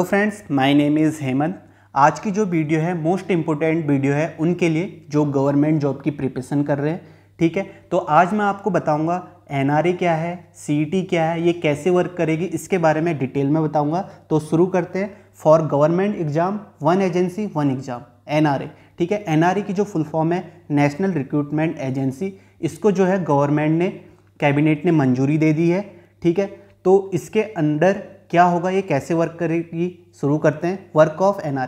तो friends my name is Hemant आज की जो वीडियो है मोस्ट इम्पोर्टेंट वीडियो है उनके लिए जो गवर्नमेंट जॉब की प्रिपरेशन कर रहे हैं ठीक है तो आज मैं आपको बताऊंगा एनआरए क्या है सीईटी e क्या है ये कैसे वर्क करेगी इसके बारे में डिटेल में बताऊंगा तो शुरू करते हैं for government exam one agency one exam N ठीक है एन की जो फुल फॉर्म है नेशनल रिक्रूटमेंट एजेंसी इसको जो है गवर्नमेंट ने कैबिनेट ने मंजूरी दे दी है ठीक है तो इसके अंडर क्या होगा ये कैसे वर्क करेगी शुरू करते हैं वर्क ऑफ एन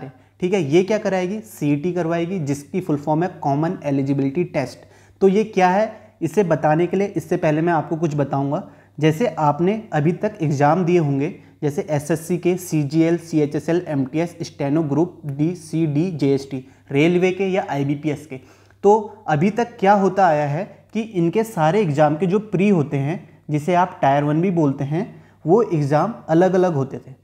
ठीक है ये क्या कराएगी सी e करवाएगी जिसकी फुल फॉर्म है कॉमन एलिजिबिलिटी टेस्ट तो ये क्या है इसे बताने के लिए इससे पहले मैं आपको कुछ बताऊंगा जैसे आपने अभी तक एग्ज़ाम दिए होंगे जैसे एसएससी के CGL, CHSL, MTS, steno group D C D T railway के या आईबीपीएस के तो अभी तक क्या होता आया है कि इनके सारे एग्ज़ाम के जो प्री होते हैं जिसे आप टायर वन भी बोलते हैं वो एग्ज़ाम अलग अलग होते थे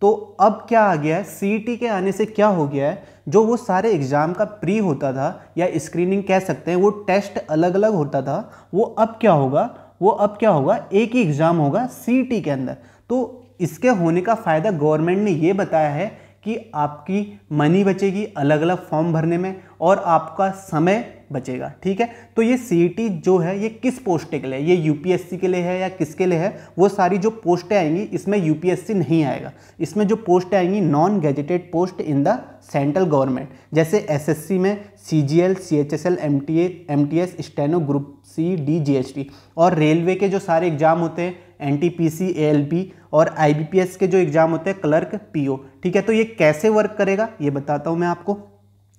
तो अब क्या आ गया है सी e के आने से क्या हो गया है जो वो सारे एग्ज़ाम का प्री होता था या स्क्रीनिंग कह सकते हैं वो टेस्ट अलग अलग होता था वो अब क्या होगा वो अब क्या होगा एक ही एग्ज़ाम होगा सी e के अंदर तो इसके होने का फ़ायदा गवर्नमेंट ने ये बताया है कि आपकी मनी बचेगी अलग अलग फॉर्म भरने में और आपका समय बचेगा ठीक है तो ये सी e जो है ये किस पोस्ट के लिए ये यूपीएससी के लिए है या किसके लिए है वो सारी जो पोस्टें आएंगी इसमें यूपीएससी नहीं आएगा इसमें जो पोस्टें आएंगी non gazetted post in the central government जैसे एसएससी में C G L C H S L M T A M T S steno group C D G H T और रेलवे के जो सारे एग्जाम होते हैं एल पी और S के जो एग्ज़ाम होते हैं क्लर्क ओ ठीक है तो ये कैसे वर्क करेगा ये बताता हूँ मैं आपको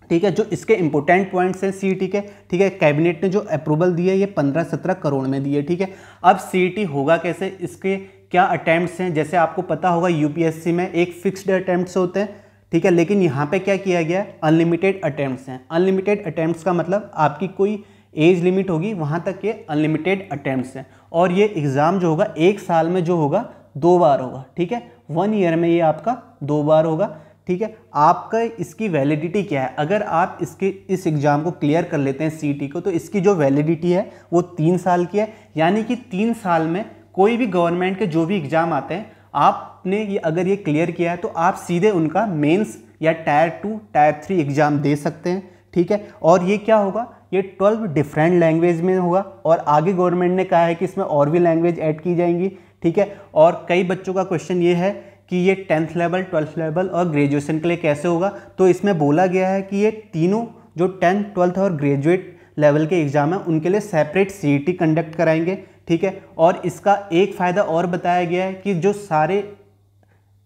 ठीक है जो इसके इंपॉर्टेंट पॉइंट्स हैं सी e के ठीक है कैबिनेट ने जो अप्रूवल दिए ये पंद्रह सत्रह करोड़ में दिए ठीक है अब सी e होगा कैसे इसके क्या अटैम्प्ट्स हैं जैसे आपको पता होगा यूपीएससी में एक फिक्स्ड अटैम्प्ट होते हैं ठीक है लेकिन यहाँ पे क्या किया गया है अनलिमिटेड अटैम्प्ट हैं अनलिमिटेड अटैम्प्ट का मतलब आपकी कोई एज लिमिट होगी वहाँ तक ये अनलिमिटेड अटैम्प्ट हैं और ये एग्ज़ाम जो होगा एक साल में जो होगा दो बार होगा ठीक है वन ईयर में ये आपका दो बार होगा ठीक है आपका इसकी वैलिडिटी क्या है अगर आप इसके इस एग्ज़ाम को क्लियर कर लेते हैं सीटी को तो इसकी जो वैलिडिटी है वो तीन साल की है यानी कि तीन साल में कोई भी गवर्नमेंट के जो भी एग्ज़ाम आते हैं आपने ये अगर ये क्लियर किया है तो आप सीधे उनका मेंस या tier two tier three exam दे सकते हैं ठीक है और ये क्या होगा ये ट्वेल्व डिफरेंट लैंग्वेज में होगा और आगे गवर्नमेंट ने कहा है कि इसमें और भी लैंग्वेज ऐड की जाएंगी ठीक है और कई बच्चों का क्वेश्चन ये है कि ये टेंथ लेवल ट्वेल्थ लेवल और ग्रेजुएशन के लिए कैसे होगा तो इसमें बोला गया है कि ये तीनों जो टेंथ ट्वेल्थ और ग्रेजुएट लेवल के एग्ज़ाम हैं उनके लिए सेपरेट सी कंडक्ट कराएंगे ठीक है और इसका एक फ़ायदा और बताया गया है कि जो सारे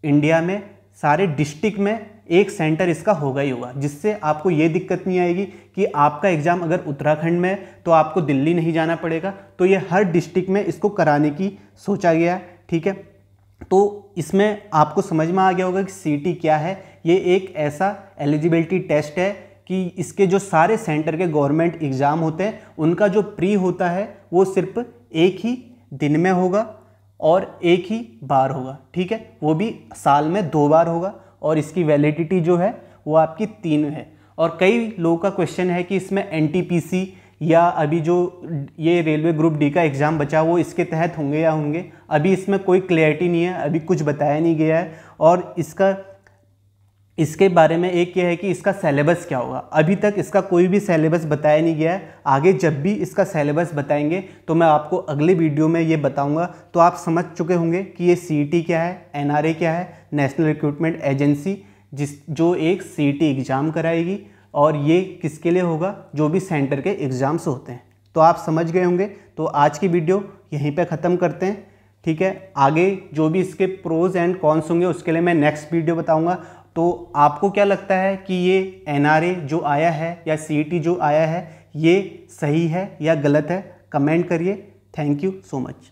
इंडिया में सारे डिस्ट्रिक्ट में एक सेंटर इसका होगा ही होगा जिससे आपको ये दिक्कत नहीं आएगी कि आपका एग्ज़ाम अगर उत्तराखंड में है तो आपको दिल्ली नहीं जाना पड़ेगा तो ये हर डिस्ट्रिक्ट में इसको कराने की सोचा गया है ठीक है तो इसमें आपको समझ में आ गया होगा कि सीटी क्या है ये एक ऐसा एलिजिबिलिटी टेस्ट है कि इसके जो सारे सेंटर के गवर्नमेंट एग्ज़ाम होते हैं उनका जो प्री होता है वो सिर्फ एक ही दिन में होगा और एक ही बार होगा ठीक है वो भी साल में दो बार होगा और इसकी वैलिडिटी जो है वो आपकी तीन है और कई लोगों का क्वेश्चन है कि इसमें एन या अभी जो ये रेलवे ग्रुप डी का एग्ज़ाम बचा वो इसके तहत होंगे या होंगे अभी इसमें कोई क्लैरिटी नहीं है अभी कुछ बताया नहीं गया है और इसका इसके बारे में एक ये है कि इसका सेलेबस क्या होगा अभी तक इसका कोई भी सेलेबस बताया नहीं गया है आगे जब भी इसका सेलेबस बताएंगे तो मैं आपको अगले वीडियो में ये बताऊंगा तो आप समझ चुके होंगे कि ये सी e क्या है एन क्या है नेशनल रिक्रूटमेंट एजेंसी जिस जो एक सी एग्ज़ाम e कराएगी और ये किसके लिए होगा जो भी सेंटर के एग्ज़ाम्स होते हैं तो आप समझ गए होंगे तो आज की वीडियो यहीं पर ख़त्म करते हैं ठीक है आगे जो भी इसके प्रोज एंड कॉन्स होंगे उसके लिए मैं नेक्स्ट वीडियो बताऊंगा तो आपको क्या लगता है कि ये एन जो आया है या सी e जो आया है ये सही है या गलत है कमेंट करिए थैंक यू सो मच